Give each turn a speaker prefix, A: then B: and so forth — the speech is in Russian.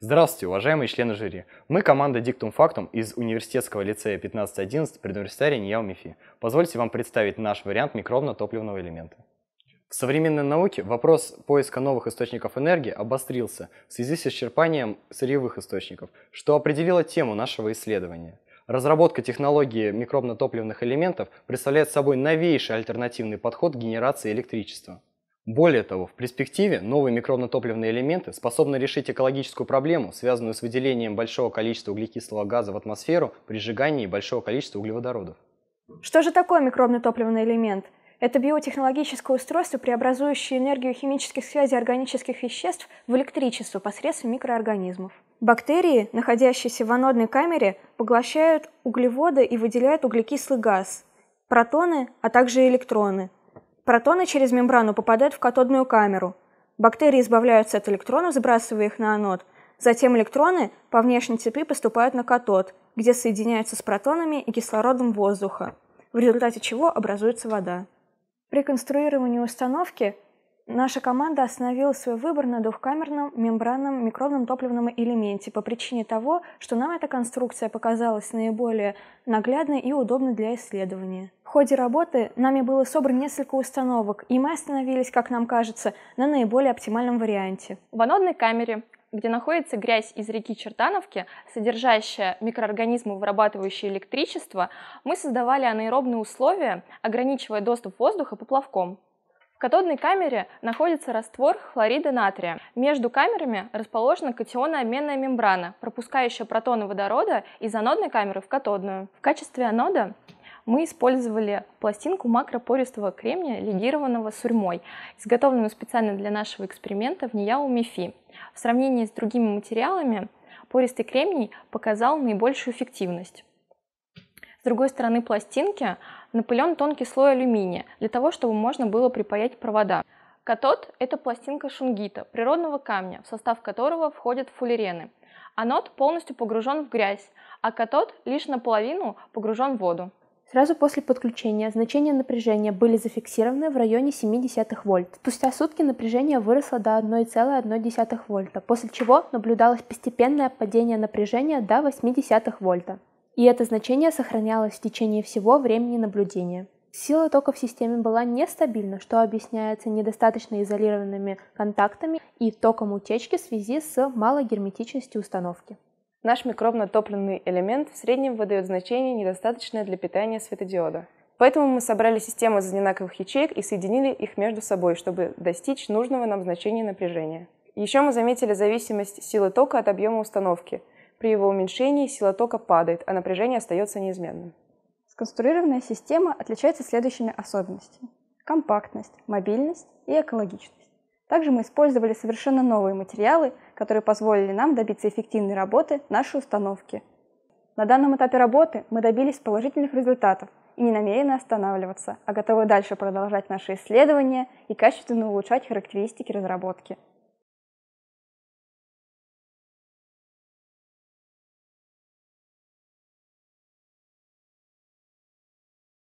A: Здравствуйте, уважаемые члены жюри. Мы команда Dictum Factum из университетского лицея 1511 предуниверситария Ниял МИФИ. Позвольте вам представить наш вариант микробно-топливного элемента. В современной науке вопрос поиска новых источников энергии обострился в связи с исчерпанием сырьевых источников, что определило тему нашего исследования. Разработка технологии микробно-топливных элементов представляет собой новейший альтернативный подход к генерации электричества. Более того, в перспективе новые микробно-топливные элементы способны решить экологическую проблему, связанную с выделением большого количества углекислого газа в атмосферу при сжигании большого количества углеводородов.
B: Что же такое микробный топливный элемент? Это биотехнологическое устройство, преобразующее энергию химических связей органических веществ в электричество посредством микроорганизмов. Бактерии, находящиеся в анодной камере, поглощают углеводы и выделяют углекислый газ, протоны, а также электроны – Протоны через мембрану попадают в катодную камеру. Бактерии избавляются от электронов, сбрасывая их на анод. Затем электроны по внешней цепи поступают на катод, где соединяются с протонами и кислородом воздуха, в результате чего образуется вода. При конструировании установки Наша команда остановила свой выбор на двухкамерном мембранном микробном топливном элементе по причине того, что нам эта конструкция показалась наиболее наглядной и удобной для исследования. В ходе работы нами было собрано несколько установок, и мы остановились, как нам кажется, на наиболее оптимальном варианте. В анодной
C: камере где находится грязь из реки Чертановки, содержащая микроорганизмы, вырабатывающие электричество, мы создавали анаэробные условия, ограничивая доступ воздуха поплавком. В катодной камере находится раствор хлорида натрия. Между камерами расположена катионно-обменная мембрана, пропускающая протоны водорода из анодной камеры в катодную. В качестве анода мы использовали пластинку макропористого кремния, легированного сурьмой, изготовленную специально для нашего эксперимента в НИЯУ МИФИ. В сравнении с другими материалами пористый кремний показал наибольшую эффективность другой стороны пластинки напылен тонкий слой алюминия для того, чтобы можно было припаять провода. Катод – это пластинка шунгита, природного камня, в состав которого входят фуллерены. Анод полностью погружен в грязь, а катод лишь наполовину погружен в воду.
D: Сразу после подключения значения напряжения были зафиксированы в районе 0,7 вольт. Спустя сутки напряжение выросло до 1,1 вольта, после чего наблюдалось постепенное падение напряжения до 0,8 вольта и это значение сохранялось в течение всего времени наблюдения. Сила тока в системе была нестабильна, что объясняется недостаточно изолированными контактами и током утечки в связи с малой герметичностью установки.
C: Наш микробно-топливный элемент в среднем выдает значение, недостаточное для питания светодиода. Поэтому мы собрали систему из одинаковых ячеек и соединили их между собой, чтобы достичь нужного нам значения напряжения. Еще мы заметили зависимость силы тока от объема установки – при его уменьшении сила тока падает, а
B: напряжение остается неизменным. Сконструированная система отличается следующими особенностями. Компактность, мобильность и экологичность. Также мы использовали совершенно новые материалы, которые позволили нам добиться эффективной работы нашей установки. На данном этапе работы мы добились положительных результатов и не намерены останавливаться, а готовы дальше продолжать
D: наши исследования и качественно улучшать характеристики разработки.